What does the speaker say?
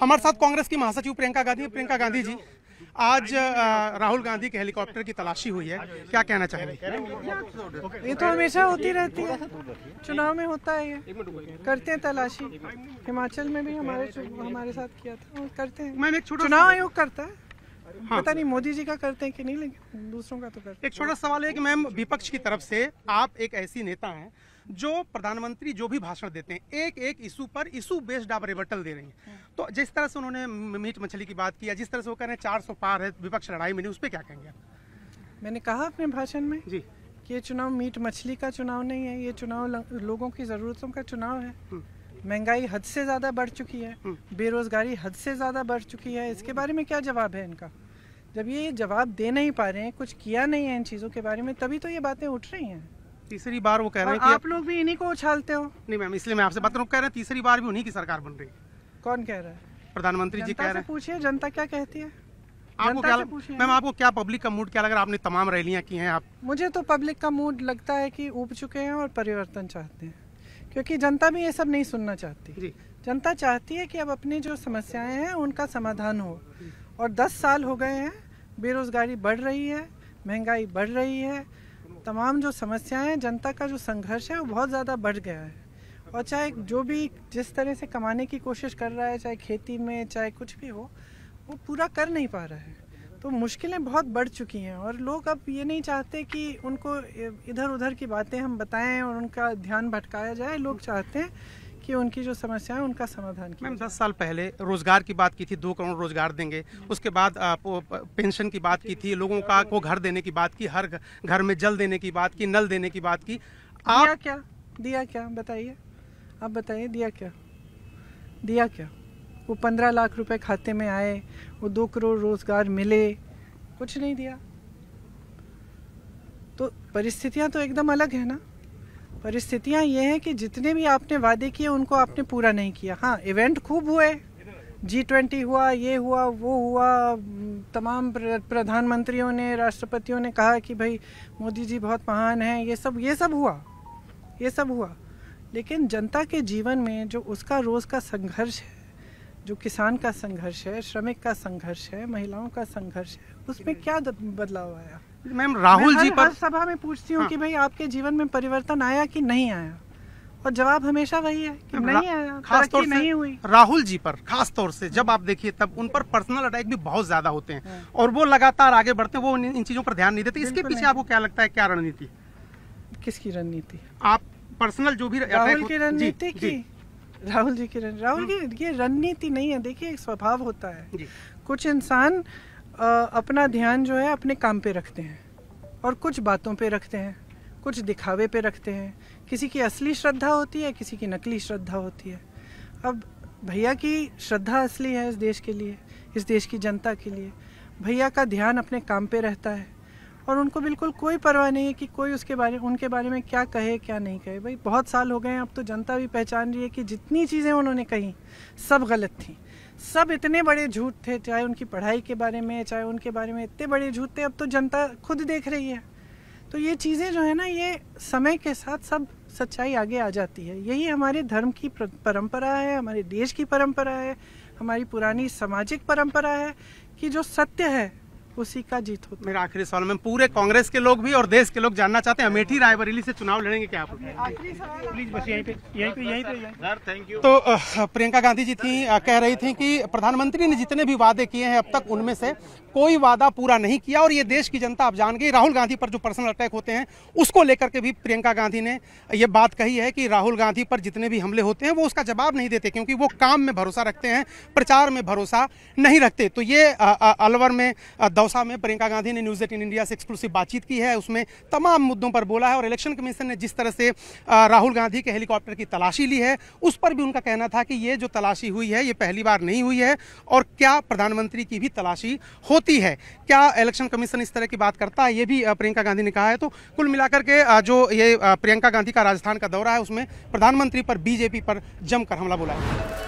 हमारे साथ कांग्रेस की महासचिव प्रियंका गांधी प्रियंका गांधी जी आज राहुल गांधी के हेलीकॉप्टर की तलाशी हुई है क्या कहना चाहेंगे ये तो हमेशा होती रहती है चुनाव में होता है ये करते हैं तलाशी हिमाचल में भी हमारे हमारे साथ किया था करते हैं एक चुनाव आयोग करता है हाँ। पता नहीं मोदी जी का करते हैं कि नहीं लेकिन दूसरों का तो करते एक छोटा सवाल है कि मैम विपक्ष की तरफ से आप एक ऐसी नेता हैं जो प्रधानमंत्री जो भी भाषण देते हैं एक एक इशू पर इशू बेस्ड आप रिबटल दे रहे हैं हम्म। तो जिस तरह से उन्होंने मीट मछली की बात किया जिस तरह से वो कह रहे हैं चार सौ पार है विपक्ष लड़ाई में नहीं उस पर क्या कहेंगे मैंने कहा अपने भाषण में जी कि ये चुनाव मीट मछली का चुनाव नहीं है ये चुनाव लोगों की ज़रूरतों का चुनाव है हम्म। महंगाई हद से ज़्यादा बढ़ चुकी है हम्म। बेरोज़गारी हद से ज़्यादा बढ़ चुकी है इसके बारे में क्या जवाब है इनका जब ये जवाब दे नहीं पा रहे हैं कुछ किया नहीं है इन चीज़ों के बारे में तभी तो ये बातें उठ रही हैं तीसरी बार वो कह रहे हैं कि आप लोग भी इन्हीं को उछालते हो नहीं मैम इसलिए मैं आपसे बात करूँ कह रहे हैं तीसरी बार भी उन्हीं की सरकार बन रही है कौन कह रहा है प्रधानमंत्री जी कह रहे हैं पूछिए जनता क्या कहती है आपको क्या मैम आपको क्या पब्लिक का मूड क्या लग रहा है आपने तमाम रैलियाँ की हैं आप मुझे तो पब्लिक का मूड लगता है कि उब चुके हैं और परिवर्तन चाहते हैं क्योंकि जनता भी ये सब नहीं सुनना चाहती जी जनता चाहती है कि अब अपनी जो समस्याएं हैं उनका समाधान हो और 10 साल हो गए हैं बेरोजगारी बढ़ रही है महंगाई बढ़ रही है तमाम जो समस्याएं जनता का जो संघर्ष है वो बहुत ज़्यादा बढ़ गया है और चाहे जो भी जिस तरह से कमाने की कोशिश कर रहा है चाहे खेती में चाहे कुछ भी हो वो पूरा कर नहीं पा रहा है तो मुश्किलें बहुत बढ़ चुकी हैं और लोग अब ये नहीं चाहते कि उनको इधर उधर की बातें हम बताएं और उनका ध्यान भटकाया जाए लोग चाहते हैं कि उनकी जो समस्या है उनका समाधान मैम दस साल पहले रोजगार की बात की थी दो करोड़ रोजगार देंगे उसके बाद पेंशन की बात की थी लोगों का को घर देने की बात की हर घर में जल देने की बात की नल देने की बात की आप क्या दिया क्या बताइए आप बताइए दिया क्या दिया क्या वो पंद्रह लाख रुपए खाते में आए वो दो करोड़ रोजगार मिले कुछ नहीं दिया तो परिस्थितियां तो एकदम अलग है ना परिस्थितियाँ ये हैं कि जितने भी आपने वादे किए उनको आपने पूरा नहीं किया हाँ इवेंट खूब हुए जी ट्वेंटी हुआ ये हुआ वो हुआ तमाम प्रधानमंत्रियों ने राष्ट्रपतियों ने कहा कि भाई मोदी जी बहुत महान हैं ये सब ये सब हुआ ये सब हुआ लेकिन जनता के जीवन में जो उसका रोज़ का संघर्ष है जो किसान का संघर्ष है श्रमिक का संघर्ष है महिलाओं का संघर्ष है उसमें क्या बदलाव आया मैम राहुल जी पर सभा में पूछती हूँ हाँ। कि भाई आपके जीवन में परिवर्तन आया कि नहीं आया और जवाब हमेशा वही है कि नहीं आया खास तौर से नहीं हुई राहुल जी पर खास तौर से जब आप देखिए तब उन पर पर्सनल अटैक भी बहुत ज्यादा होते हैं हाँ। और वो लगातार आगे बढ़ते हैं वो इन चीजों पर ध्यान नहीं देते इसके पीछे आपको क्या लगता है क्या रणनीति किसकी रणनीति आप पर्सनल जो भी राहुल की रणनीति की राहुल जी की राहुल जी हाँ। ये रणनीति नहीं है देखिए एक स्वभाव होता है कुछ इंसान अपना ध्यान जो है अपने काम पे रखते हैं और कुछ बातों पे रखते हैं कुछ दिखावे पे रखते हैं किसी की असली श्रद्धा होती है किसी की नकली श्रद्धा होती है अब भैया की श्रद्धा असली है इस देश के लिए इस देश की जनता के लिए भैया का ध्यान अपने काम पे रहता है और उनको बिल्कुल कोई परवाह नहीं है कि कोई उसके बारे उनके बारे में क्या कहे क्या नहीं कहे भाई बहुत साल हो गए हैं अब तो जनता भी पहचान रही है कि जितनी चीज़ें उन्होंने कही सब गलत थी सब इतने बड़े झूठ थे चाहे उनकी पढ़ाई के बारे में चाहे उनके बारे में इतने बड़े झूठ थे अब तो जनता खुद देख रही है तो ये चीज़ें जो है ना ये समय के साथ सब सच्चाई आगे आ जाती है यही हमारे धर्म की परंपरा है हमारे देश की परंपरा है हमारी पुरानी सामाजिक परंपरा है कि जो सत्य है उसी का जीत होता मेरा आखिरी सवाल मैम पूरे कांग्रेस के लोग भी और देश के लोग जानना चाहते हैं अमेठी रायबरेली से चुनाव लड़ेंगे क्या आप प्लीज बस यहीं पे यहीं पे यहीं पे थैंक यू तो प्रियंका गांधी जी थी कह रही थी कि प्रधानमंत्री ने जितने भी वादे किए हैं अब तक उनमें से कोई वादा पूरा नहीं किया और ये देश की जनता आप जान गई राहुल गांधी पर जो पर्सनल अटैक होते हैं उसको लेकर के भी प्रियंका गांधी ने ये बात कही है कि राहुल गांधी पर जितने भी हमले होते हैं वो उसका जवाब नहीं देते क्योंकि वो काम में भरोसा रखते हैं प्रचार में भरोसा नहीं रखते तो ये अलवर में दौसा दौसा में प्रियंका गांधी ने न्यूज़ एटीन इंडिया से एक्सक्लूसिव बातचीत की है उसमें तमाम मुद्दों पर बोला है और इलेक्शन कमीशन ने जिस तरह से राहुल गांधी के हेलीकॉप्टर की तलाशी ली है उस पर भी उनका कहना था कि ये जो तलाशी हुई है ये पहली बार नहीं हुई है और क्या प्रधानमंत्री की भी तलाशी होती है क्या इलेक्शन कमीशन इस तरह की बात करता है ये भी प्रियंका गांधी ने कहा है तो कुल मिलाकर के जो ये प्रियंका गांधी का राजस्थान का दौरा है उसमें प्रधानमंत्री पर बीजेपी पर जमकर हमला बोला है